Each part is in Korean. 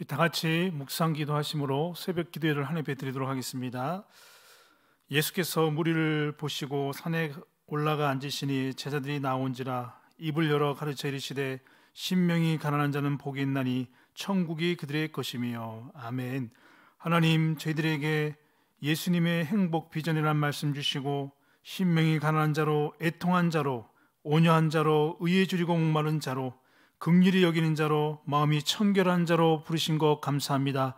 우리 다 같이 묵상 기도하심으로 새벽 기도회를 한해 배드리도록 하겠습니다. 예수께서 무리를 보시고 산에 올라가 앉으시니 제자들이 나온지라 입을 열어 가르쳐 이르시되 신명이 가난한 자는 복이 있나니 천국이 그들의 것이며 아멘. 하나님 저희들에게 예수님의 행복 비전이란 말씀 주시고 신명이 가난한 자로 애통한 자로 온유한 자로 의에 줄이고 목마른 자로 극률이 여기는 자로 마음이 청결한 자로 부르신 것 감사합니다.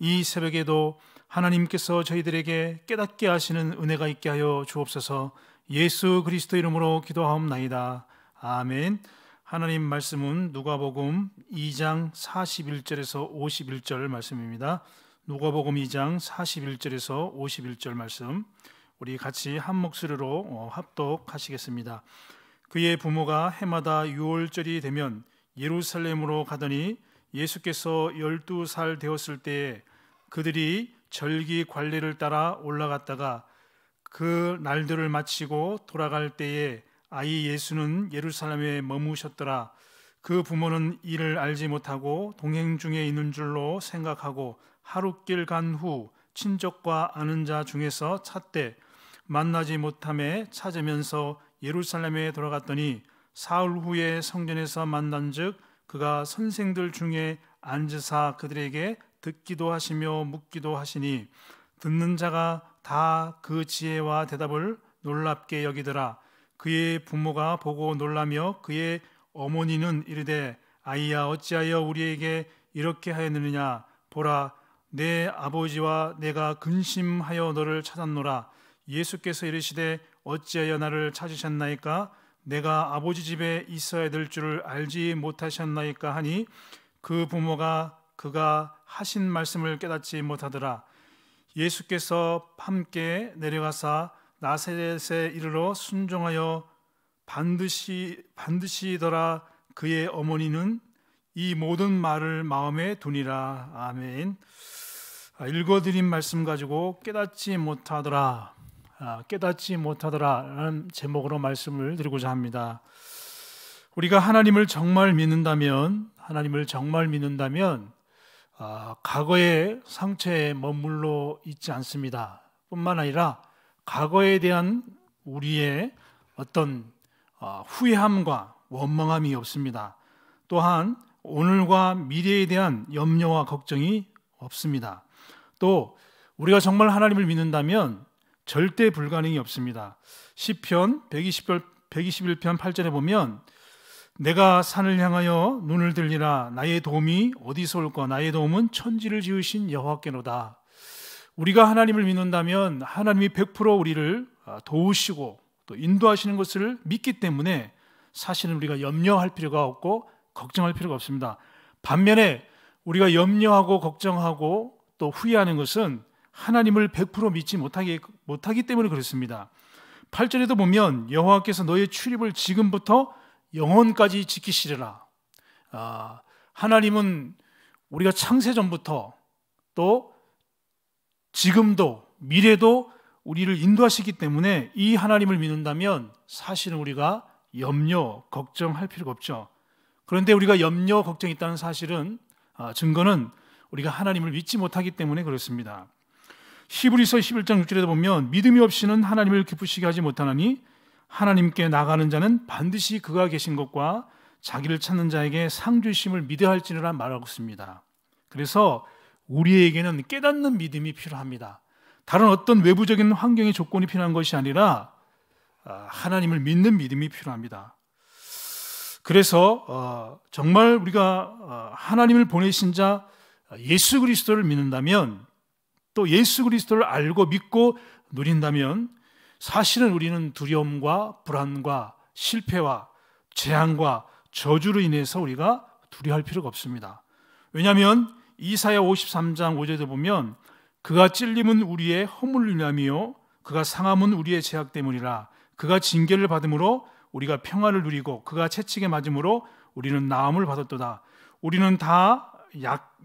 이 새벽에도 하나님께서 저희들에게 깨닫게 하시는 은혜가 있게 하여 주옵소서. 예수 그리스도 이름으로 기도하옵나이다. 아멘. 하나님 말씀은 누가복음 2장 41절에서 51절 말씀입니다. 누가복음 2장 41절에서 51절 말씀. 우리 같이 한 목소리로 어, 합독하시겠습니다. 그의 부모가 해마다 6월절이 되면 예루살렘으로 가더니 예수께서 열두 살 되었을 때에 그들이 절기 관례를 따라 올라갔다가 그 날들을 마치고 돌아갈 때에 아이 예수는 예루살렘에 머무셨더라. 그 부모는 이를 알지 못하고 동행 중에 있는 줄로 생각하고 하루길 간 후 친족과 아는 자 중에서 찾되 만나지 못함에 찾으면서 예루살렘에 돌아갔더니 사흘 후에 성전에서 만난즉 그가 선생들 중에 앉으사 그들에게 듣기도 하시며 묻기도 하시니 듣는 자가 다 그 지혜와 대답을 놀랍게 여기더라 그의 부모가 보고 놀라며 그의 어머니는 이르되 아이야 어찌하여 우리에게 이렇게 하였느냐 보라 내 아버지와 내가 근심하여 너를 찾았노라 예수께서 이르시되 어찌하여 나를 찾으셨나이까 내가 아버지 집에 있어야 될 줄을 알지 못하셨나이까 하니 그 부모가 그가 하신 말씀을 깨닫지 못하더라. 예수께서 함께 내려가사 나세렛에 이르러 순종하여 반드시 반드시더라 그의 어머니는 이 모든 말을 마음에 두니라 아멘. 아, 읽어드린 말씀 가지고 깨닫지 못하더라. 아, 깨닫지 못하더라라는 제목으로 말씀을 드리고자 합니다. 우리가 하나님을 정말 믿는다면 하나님을 정말 믿는다면 아, 과거의 상처에 머물러 있지 않습니다. 뿐만 아니라 과거에 대한 우리의 어떤 아, 후회함과 원망함이 없습니다. 또한 오늘과 미래에 대한 염려와 걱정이 없습니다. 또 우리가 정말 하나님을 믿는다면 절대 불가능이 없습니다. 시편 121편 8절에 보면 내가 산을 향하여 눈을 들리라 나의 도움이 어디서 올까 나의 도움은 천지를 지으신 여호와께로다. 우리가 하나님을 믿는다면 하나님이 100% 우리를 아, 도우시고 또 인도하시는 것을 믿기 때문에 사실은 우리가 염려할 필요가 없고 걱정할 필요가 없습니다. 반면에 우리가 염려하고 걱정하고 또 후회하는 것은 하나님을 100% 믿지 못하기, 못하기 때문에 그렇습니다. 8절에도 보면 여호와께서 너의 출입을 지금부터 영원까지 지키시리라. 아, 하나님은 우리가 창세 전부터 또 지금도 미래도 우리를 인도하시기 때문에 이 하나님을 믿는다면 사실은 우리가 염려, 걱정할 필요가 없죠. 그런데 우리가 염려, 걱정이 있다는 사실은 아, 증거는 우리가 하나님을 믿지 못하기 때문에 그렇습니다. 히브리서 11장 6절에 보면 믿음이 없이는 하나님을 기쁘시게 하지 못하나니 하나님께 나가는 자는 반드시 그가 계신 것과 자기를 찾는 자에게 상주심을 믿어 할지니라 말하고 있습니다. 그래서 우리에게는 깨닫는 믿음이 필요합니다. 다른 어떤 외부적인 환경의 조건이 필요한 것이 아니라 아, 하나님을 믿는 믿음이 필요합니다. 그래서 어, 정말 우리가 어, 하나님을 보내신 자 아, 예수 그리스도를 믿는다면 또 예수 그리스도를 알고 믿고 누린다면 사실은 우리는 두려움과 불안과 실패와 재앙과 저주로 인해서 우리가 두려할 필요가 없습니다. 왜냐하면 이사야 53장 5절에 보면 그가 찔림은 우리의 허물리냐며 그가 상함은 우리의 죄악 때문이라 그가 징계를 받음으로 우리가 평화를 누리고 그가 채찍에 맞음으로 우리는 나음을 받았도다. 우리는 다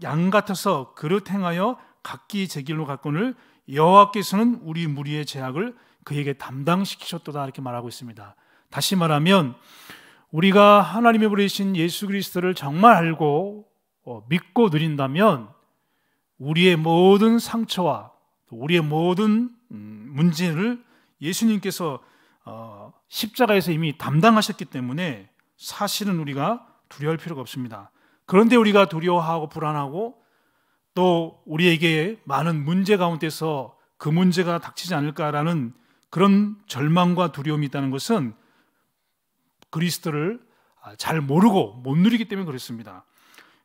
양 같아서 그릇 행하여 각기 제 길로 갔건을 여호와께서는 우리 무리의 제약을 그에게 담당시키셨도다 이렇게 말하고 있습니다. 다시 말하면 우리가 하나님의 보내신 예수 그리스도를 정말 알고 어, 믿고 누린다면 우리의 모든 상처와 우리의 모든 음, 문제를 예수님께서 어, 십자가에서 이미 담당하셨기 때문에 사실은 우리가 두려울 필요가 없습니다. 그런데 우리가 두려워하고 불안하고 또 우리에게 많은 문제 가운데서 그 문제가 닥치지 않을까라는 그런 절망과 두려움이 있다는 것은 그리스도를 잘 모르고 못 누리기 때문에 그렇습니다.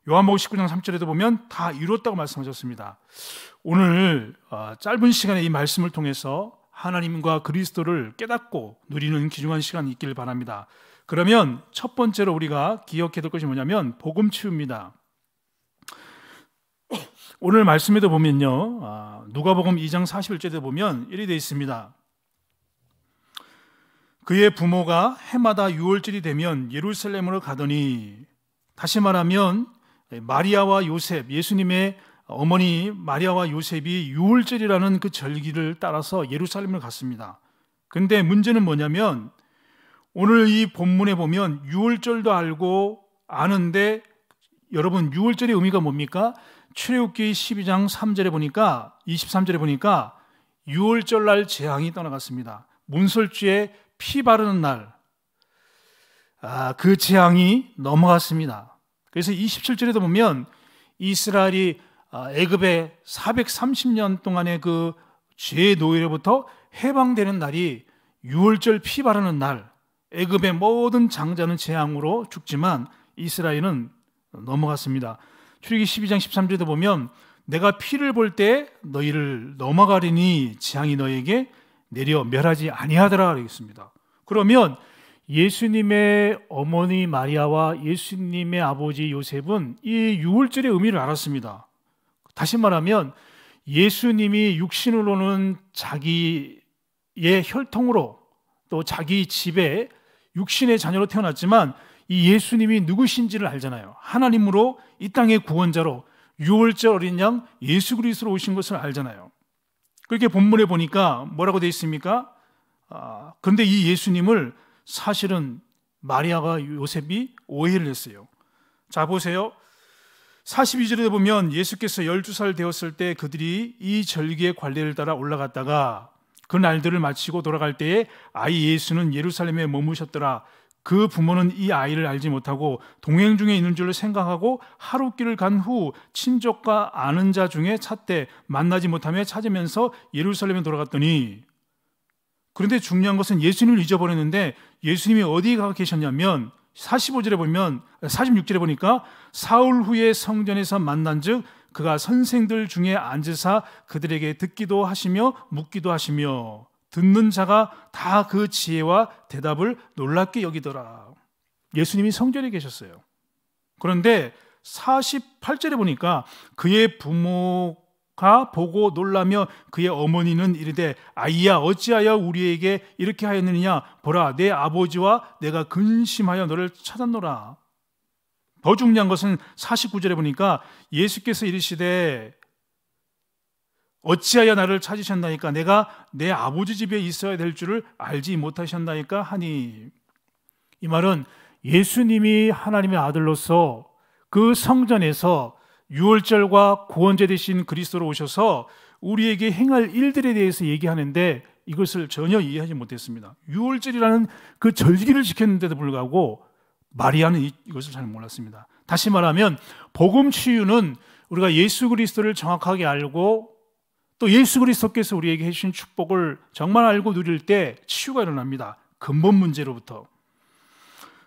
요한복음 19장 3절에도 보면 다 이뤘다고 말씀하셨습니다. 오늘 어, 짧은 시간에 이 말씀을 통해서 하나님과 그리스도를 깨닫고 누리는 귀중한 시간이 있기를 바랍니다. 그러면 첫 번째로 우리가 기억해야 될 것이 뭐냐면 복음 치유입니다. 오늘 말씀에도 보면요. 아, 누가복음 2장 41절에 보면 이리 되어 있습니다. 그의 부모가 해마다 유월절이 되면 예루살렘으로 가더니 다시 말하면 마리아와 요셉, 예수님의 어머니 마리아와 요셉이 유월절이라는 그 절기를 따라서 예루살렘을 갔습니다. 근데 문제는 뭐냐면 오늘 이 본문에 보면 유월절도 알고 아는데 여러분 유월절의 의미가 뭡니까? 출애굽기 12장 3절에 보니까 23절에 보니까 유월절날 재앙이 떠나갔습니다. 문설주에 피 바르는 날, 아, 그 재앙이 넘어갔습니다. 그래서 27절에도 보면 이스라엘이 아, 애굽의 430년 동안의 그 죄의 노예로부터 해방되는 날이 6월절 피 바르는 날, 애굽의 모든 장자는 재앙으로 죽지만 이스라엘은 넘어갔습니다. 출애기 12장 13절도 보면 내가 피를 볼 때 너희를 넘어가리니 지향이 너에게 내려 멸하지 아니하더라 그러겠습니다. 그러면 예수님의 어머니 마리아와 예수님의 아버지 요셉은 이 유월절의 의미를 알았습니다. 다시 말하면 예수님이 육신으로는 자기의 혈통으로 또 자기 집에 육신의 자녀로 태어났지만 이 예수님이 누구신지를 알잖아요. 하나님으로 이 땅의 구원자로 유월절 어린 양 예수 그리스도로 오신 것을 알잖아요. 그렇게 본문에 보니까 뭐라고 되어 있습니까? 아, 그런데 이 예수님을 사실은 마리아가 요셉이 오해를 했어요. 자 보세요. 42절에 보면 예수께서 12살 되었을 때 그들이 이 절기의 관례를 따라 올라갔다가 그 날들을 마치고 돌아갈 때에 아이 예수는 예루살렘에 머무셨더라. 그 부모는 이 아이를 알지 못하고 동행 중에 있는 줄로 생각하고 하루 길을 간 후 친족과 아는 자 중에 찾되 만나지 못하며 찾으면서 예루살렘에 돌아갔더니 그런데 중요한 것은 예수님을 잊어버렸는데 예수님이 어디에 가 계셨냐면 45절에 보면 46절에 보니까 사울 후에 성전에서 만난즉 그가 선생들 중에 앉으사 그들에게 듣기도 하시며 묻기도 하시며 듣는 자가 다 그 지혜와 대답을 놀랍게 여기더라. 예수님이 성전에 계셨어요. 그런데 48절에 보니까 그의 부모가 보고 놀라며 그의 어머니는 이르되 아이야 어찌하여 우리에게 이렇게 하였느냐 보라 내 아버지와 내가 근심하여 너를 찾았노라. 더 중요한 것은 49절에 보니까 예수께서 이르시되 어찌하여 나를 찾으셨나이까 내가 내 아버지 집에 있어야 될 줄을 알지 못하셨나이까 하니 이 말은 예수님이 하나님의 아들로서 그 성전에서 유월절과 구원제 되신 그리스도로 오셔서 우리에게 행할 일들에 대해서 얘기하는데 이것을 전혀 이해하지 못했습니다. 유월절이라는 그 절기를 지켰는데도 불구하고 마리아는 이것을 잘 몰랐습니다. 다시 말하면 복음 치유는 우리가 예수 그리스도를 정확하게 알고 또 예수 그리스도께서 우리에게 해주신 축복을 정말 알고 누릴 때 치유가 일어납니다. 근본 문제로부터.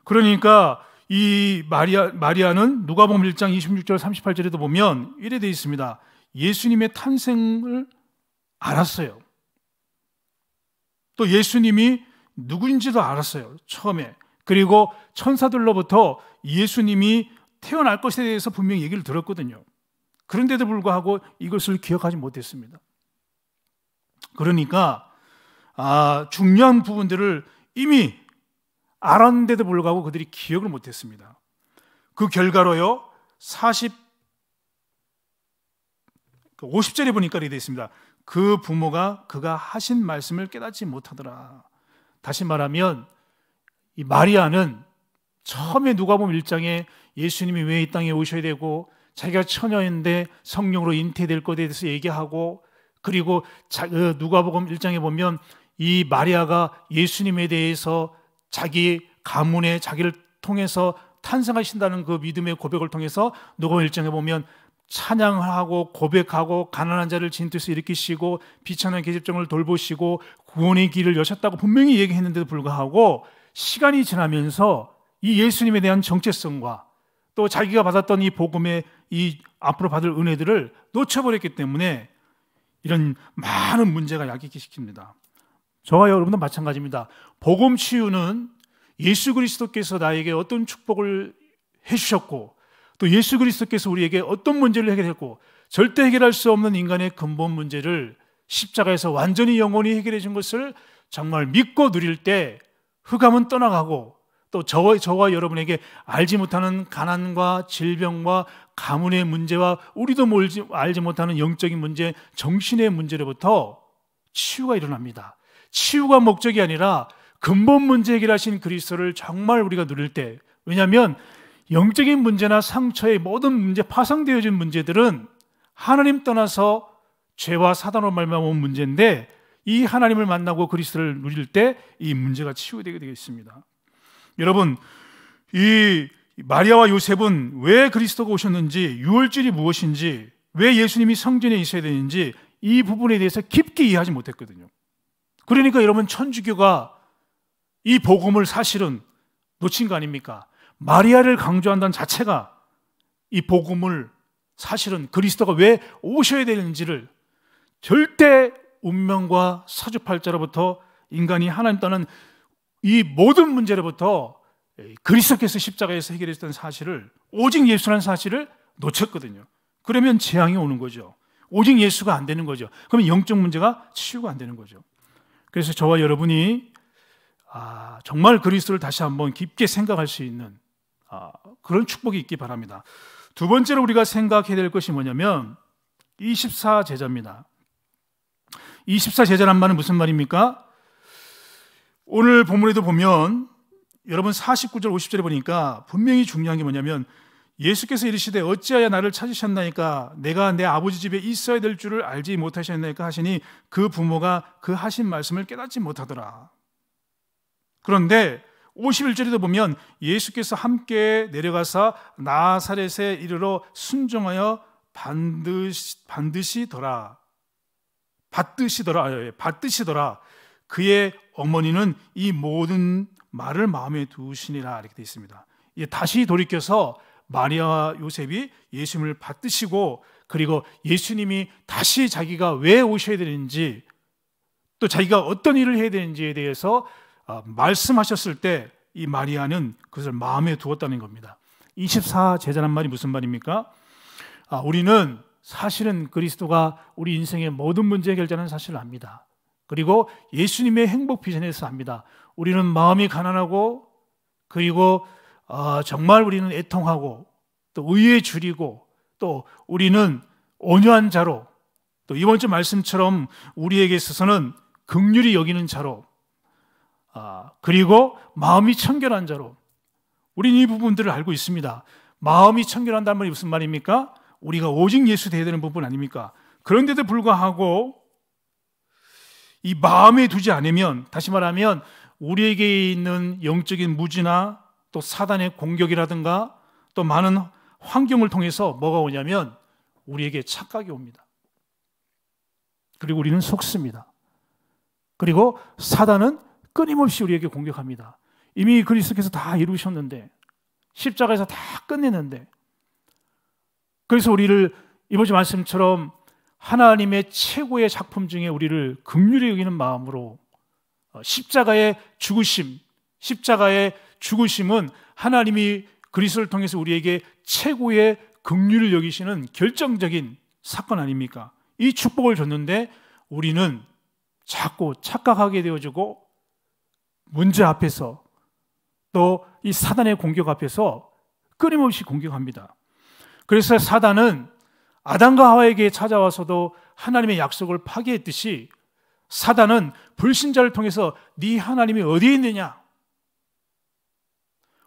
그러니까 이 마리아, 마리아는 누가복음 1장 26절 38절에도 보면 이래 되어 있습니다. 예수님의 탄생을 알았어요. 또 예수님이 누구인지도 알았어요. 처음에. 그리고 천사들로부터 예수님이 태어날 것에 대해서 분명히 얘기를 들었거든요. 그런데도 불구하고 이것을 기억하지 못했습니다. 그러니까 아, 중요한 부분들을 이미 알았는데도 불구하고 그들이 기억을 못했습니다. 그 결과로요, 40, 50절에 그 보니까 이렇게 되어 있습니다. 그 부모가 그가 하신 말씀을 깨닫지 못하더라. 다시 말하면, 이 마리아는 처음에 누가 보면 1장에 예수님이 왜 이 땅에 오셔야 되고 자기가 처녀인데 성령으로 잉태될 것에 대해서 얘기하고 그리고 자, 어, 누가복음 1장에 보면 이 마리아가 예수님에 대해서 자기 가문에 자기를 통해서 탄생하신다는 그 믿음의 고백을 통해서 누가복음 1장에 보면 찬양 하고 고백하고 가난한 자를 진투에서 일으키시고 비천한 계집정을 돌보시고 구원의 길을 여셨다고 분명히 얘기했는데도 불구하고 시간이 지나면서 이 예수님에 대한 정체성과 또 자기가 받았던 이 복음의 이 앞으로 받을 은혜들을 놓쳐버렸기 때문에 이런 많은 문제가 야기시킵니다. 저와 여러분도 마찬가지입니다. 복음 치유는 예수 그리스도께서 나에게 어떤 축복을 해주셨고 또 예수 그리스도께서 우리에게 어떤 문제를 해결했고 절대 해결할 수 없는 인간의 근본 문제를 십자가에서 완전히 영원히 해결해 준 것을 정말 믿고 누릴 때 흑암은 떠나가고 또 저와, 저와 여러분에게 알지 못하는 가난과 질병과 가문의 문제와 우리도 몰지, 알지 못하는 영적인 문제, 정신의 문제로부터 치유가 일어납니다. 치유가 목적이 아니라 근본 문제 해결하신 그리스도를 정말 우리가 누릴 때 왜냐하면 영적인 문제나 상처의 모든 문제 파생되어진 문제들은 하나님 떠나서 죄와 사단으로 말미암은 문제인데 이 하나님을 만나고 그리스도를 누릴 때 이 문제가 치유되게 되어 있습니다. 여러분, 이 마리아와 요셉은 왜 그리스도가 오셨는지, 유월절이 무엇인지, 왜 예수님이 성전에 있어야 되는지 이 부분에 대해서 깊게 이해하지 못했거든요. 그러니까 여러분 천주교가 이 복음을 사실은 놓친 거 아닙니까? 마리아를 강조한다는 자체가 이 복음을 사실은 그리스도가 왜 오셔야 되는지를 절대 운명과 사주팔자로부터 인간이 하나님 떠는 이 모든 문제로부터 그리스도께서 십자가에서 해결했던 사실을 오직 예수라는 사실을 놓쳤거든요. 그러면 재앙이 오는 거죠. 오직 예수가 안 되는 거죠. 그러면 영적 문제가 치유가 안 되는 거죠. 그래서 저와 여러분이 아, 정말 그리스도를 다시 한번 깊게 생각할 수 있는 아, 그런 축복이 있기 바랍니다. 두 번째로 우리가 생각해야 될 것이 뭐냐면 24제자입니다. 24제자란 말은 무슨 말입니까? 오늘 본문에도 보면 여러분 49절 50절에 보니까 분명히 중요한 게 뭐냐면 예수께서 이르시되 어찌하여 나를 찾으셨나이까 내가 내 아버지 집에 있어야 될 줄을 알지 못하셨나이까 하시니 그 부모가 그 하신 말씀을 깨닫지 못하더라. 그런데 51절에도 보면 예수께서 함께 내려가서 나사렛에 이르러 순종하여 반드시 반드시더라. 받드시더라. 아, 예, 받드시더라. 그의 어머니는 이 모든 말을 마음에 두시니라 이렇게 되어 있습니다. 다시 돌이켜서 마리아와 요셉이 예수님을 받드시고 그리고 예수님이 다시 자기가 왜 오셔야 되는지 또 자기가 어떤 일을 해야 되는지에 대해서 아, 말씀하셨을 때 이 마리아는 그것을 마음에 두었다는 겁니다. 24제자란 말이 무슨 말입니까? 아, 우리는 사실은 그리스도가 우리 인생의 모든 문제 해결자는 사실을 압니다. 그리고 예수님의 행복 비전에서 합니다. 우리는 마음이 가난하고 그리고 어, 정말 우리는 애통하고 또 의에 줄이고 또 우리는 온유한 자로 또 이번 주 말씀처럼 우리에게 있어서는 극률이 여기는 자로 아, 그리고 마음이 청결한 자로 우린 이 부분들을 알고 있습니다. 마음이 청결한다는 말이 무슨 말입니까? 우리가 오직 예수 대해야 되는 부분 아닙니까? 그런데도 불구하고 이 마음에 두지 않으면 다시 말하면 우리에게 있는 영적인 무지나 또 사단의 공격이라든가 또 많은 환경을 통해서 뭐가 오냐면 우리에게 착각이 옵니다. 그리고 우리는 속습니다. 그리고 사단은 끊임없이 우리에게 공격합니다. 이미 그리스도께서 다 이루셨는데 십자가에서 다끝냈는데 그래서 우리를 이번 주 말씀처럼 하나님의 최고의 작품 중에 우리를 극률히 여기는 마음으로 어, 십자가의 죽으심, 십자가의 죽으심은 하나님이 그리스도를 통해서 우리에게 최고의 극률을 여기시는 결정적인 사건 아닙니까? 이 축복을 줬는데 우리는 자꾸 착각하게 되어지고 문제 앞에서 또 이 사단의 공격 앞에서 끊임없이 공격합니다. 그래서 사단은 아담과 하와에게 찾아와서도 하나님의 약속을 파괴했듯이 사단은 불신자를 통해서 네 하나님이 어디에 있느냐?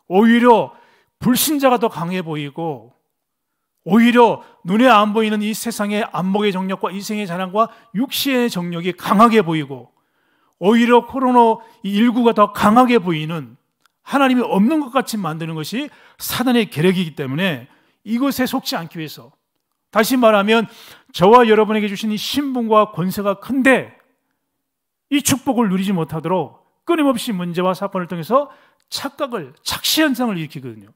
오히려 불신자가 더 강해 보이고 오히려 눈에 안 보이는 이 세상의 안목의 정력과 인생의 자랑과 육신의 정력이 강하게 보이고 오히려 코로나 19가 더 강하게 보이는 하나님이 없는 것 같이 만드는 것이 사단의 계략이기 때문에 이것에 속지 않기 위해서 다시 말하면 저와 여러분에게 주신 이 신분과 권세가 큰데 이 축복을 누리지 못하도록 끊임없이 문제와 사건을 통해서 착각을, 착시현상을 일으키거든요.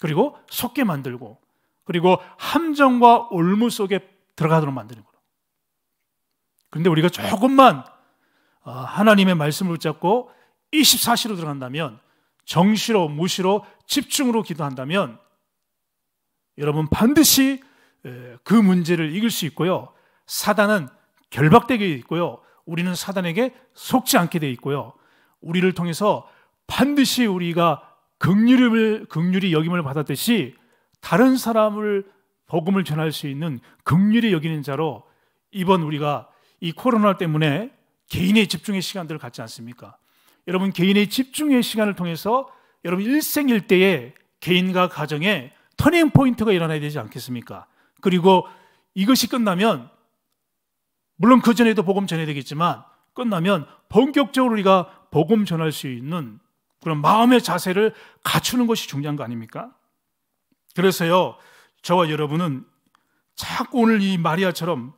그리고 속게 만들고, 그리고 함정과 올무 속에 들어가도록 만드는 거예요. 그런데 우리가 조금만 어, 하나님의 말씀을 붙잡고 24시로 들어간다면, 정시로, 무시로, 집중으로 기도한다면, 여러분 반드시 그 문제를 이길 수 있고요. 사단은 결박되게 있고요. 우리는 사단에게 속지 않게 되어 있고요. 우리를 통해서 반드시 우리가 극률을 극률이 여김을 받았듯이 다른 사람을 복음을 전할 수 있는 극률이 여기는 자로 이번 우리가 이 코로나 때문에 개인의 집중의 시간들을 갖지 않습니까? 여러분 개인의 집중의 시간을 통해서 여러분 일생일대에 개인과 가정에 터닝 포인트가 일어나야 되지 않겠습니까? 그리고 이것이 끝나면 물론 그 전에도 복음 전해야 되겠지만 끝나면 본격적으로 우리가 복음 전할 수 있는 그런 마음의 자세를 갖추는 것이 중요한 거 아닙니까? 그래서요, 저와 여러분은 자꾸 오늘 이 마리아처럼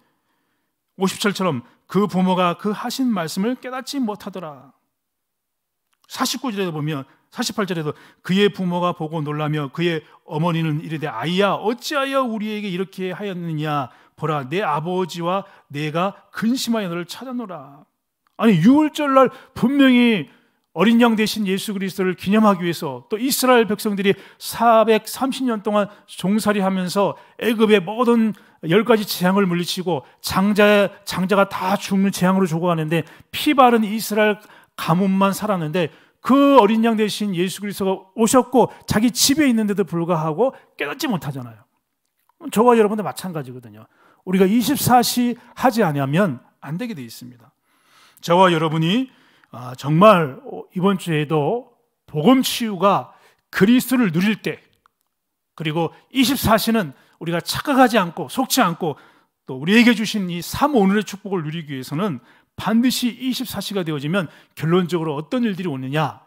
50절처럼 그 부모가 그 하신 말씀을 깨닫지 못하더라. 49절에 보면 48절에도 그의 부모가 보고 놀라며 그의 어머니는 이르되 아이야 어찌하여 우리에게 이렇게 하였느냐 보라 내 아버지와 내가 근심하여 너를 찾아노라 아니 유월절 날 분명히 어린 양 대신 예수 그리스도를 기념하기 위해서 또 이스라엘 백성들이 430년 동안 종살이 하면서 애굽의 모든 열 가지 재앙을 물리치고 장자 장자가 다 죽는 재앙으로 조어하는데피 바른 이스라엘 가뭄만 살았는데 그 어린 양 대신 예수 그리스도가 오셨고 자기 집에 있는데도 불구하고 깨닫지 못하잖아요. 저와 여러분도 마찬가지거든요. 우리가 24시 하지 않으면 안 되게 돼 있습니다. 저와 여러분이 아, 정말 어, 이번 주에도 복음 치유가 그리스도를 누릴 때 그리고 24시는 우리가 착각하지 않고 속지 않고 또 우리에게 주신 이 3, 오늘의 축복을 누리기 위해서는 반드시 24시가 되어지면 결론적으로 어떤 일들이 오느냐?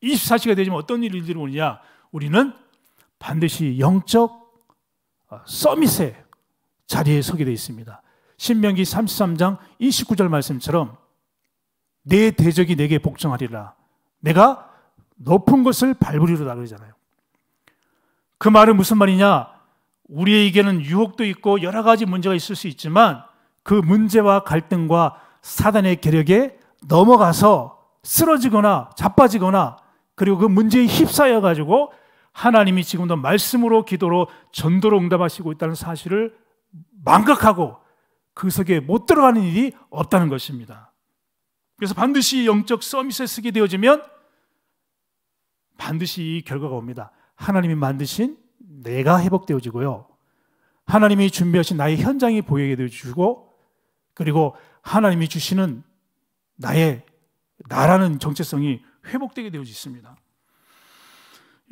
24시가 되지면 어 어떤 일들이 오느냐? 우리는 반드시 영적 어, 서밋의 자리에 서게 되어 있습니다. 신명기 33장 29절 말씀처럼 내 대적이 내게 복종하리라. 내가 높은 것을 발부리로다 그러잖아요. 그 말은 무슨 말이냐? 우리에게는 유혹도 있고 여러 가지 문제가 있을 수 있지만 그 문제와 갈등과 사단의 계력에 넘어가서 쓰러지거나 자빠지거나 그리고 그 문제에 휩싸여 가지고 하나님이 지금도 말씀으로 기도로 전도로 응답하시고 있다는 사실을 망각하고 그 속에 못 들어가는 일이 없다는 것입니다. 그래서 반드시 영적 서밋에 쓰게 되어지면 반드시 이 결과가 옵니다. 하나님이 만드신 내가 회복되어지고요. 하나님이 준비하신 나의 현장이 보이게 되어지고 그리고 하나님이 주시는 나의 나라는 정체성이 회복되게 되어 있습니다.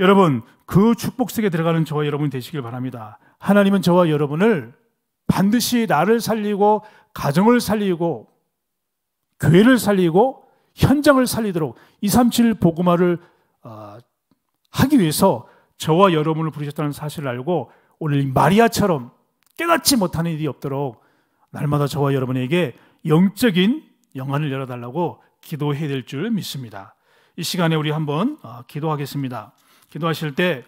여러분, 그 축복 속에 들어가는 저와 여러분 되시길 바랍니다. 하나님은 저와 여러분을 반드시 나를 살리고 가정을 살리고 교회를 살리고 현장을 살리도록 237 복음화를 어, 하기 위해서 저와 여러분을 부르셨다는 사실을 알고 오늘 마리아처럼 깨닫지 못하는 일이 없도록 날마다 저와 여러분에게 영적인 영안을 열어달라고 기도해야 될 줄 믿습니다. 이 시간에 우리 한번 어, 기도하겠습니다. 기도하실 때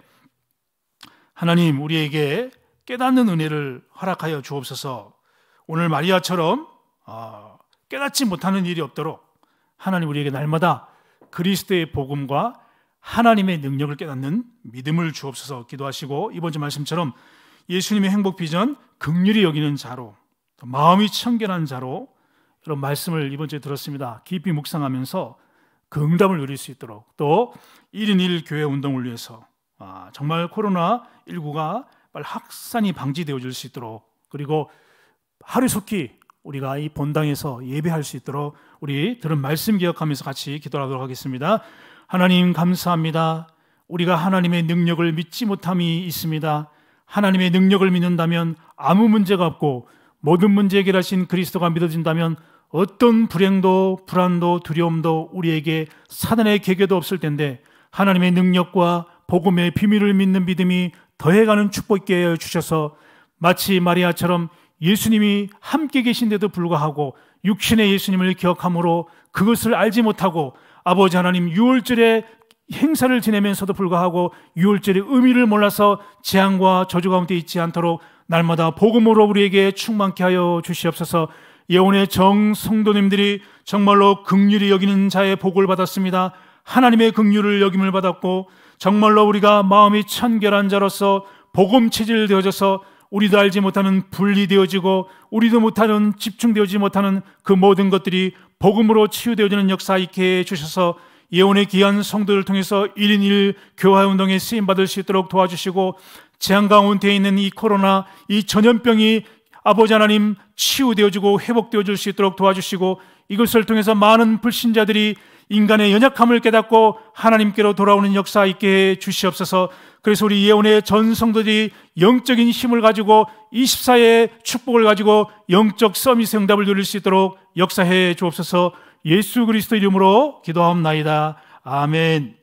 하나님 우리에게 깨닫는 은혜를 허락하여 주옵소서 오늘 마리아처럼 어, 깨닫지 못하는 일이 없도록 하나님 우리에게 날마다 그리스도의 복음과 하나님의 능력을 깨닫는 믿음을 주옵소서 기도하시고 이번 주 말씀처럼 예수님의 행복 비전 극률이 여기는 자로 마음이 청결한 자로 그런 말씀을 이번 주에 들었습니다. 깊이 묵상하면서 그 응답을 누릴 수 있도록 또 1인 1 교회 운동을 위해서 아, 정말 코로나19가 빨리 확산이 방지되어 줄수 있도록 그리고 하루속히 우리가 이 본당에서 예배할 수 있도록 우리 들은 말씀 기억하면서 같이 기도하도록 하겠습니다. 하나님 감사합니다. 우리가 하나님의 능력을 믿지 못함이 있습니다. 하나님의 능력을 믿는다면 아무 문제가 없고 모든 문제 해결하신 그리스도가 믿어진다면 어떤 불행도 불안도 두려움도 우리에게 사단의 계계도 없을 텐데 하나님의 능력과 복음의 비밀을 믿는 믿음이 더해가는 축복 있게 하 주셔서 마치 마리아처럼 예수님이 함께 계신데도 불구하고 육신의 예수님을 기억함으로 그것을 알지 못하고 아버지 하나님 유월절에 행사를 지내면서도 불구하고 유월절의 의미를 몰라서 재앙과 저주 가운데 있지 않도록 날마다 복음으로 우리에게 충만케 하여 주시옵소서 예원의 정 성도님들이 정말로 극률이 여기는 자의 복을 받았습니다. 하나님의 극률을 여김을 받았고 정말로 우리가 마음이 천결한 자로서 복음 체질 되어져서 우리도 알지 못하는 분리되어지고 우리도 못하는 집중되어지 못하는 그 모든 것들이 복음으로 치유되어지는 역사 있게 해주셔서 예언의 귀한 성도를 통해서 1인 1 교화 운동에 쓰임 받을 수 있도록 도와주시고 재앙 가운데 있는 이 코로나 이 전염병이 아버지 하나님 치유되어지고 회복되어질 수 있도록 도와주시고 이것을 통해서 많은 불신자들이 인간의 연약함을 깨닫고 하나님께로 돌아오는 역사 있게 해 주시옵소서. 그래서 우리 예언의 전 성도들이 영적인 힘을 가지고 24의 축복을 가지고 영적 서밋의 응답을 누릴 수 있도록 역사해 주옵소서. 예수 그리스도 이름으로 기도하옵나이다. 아멘.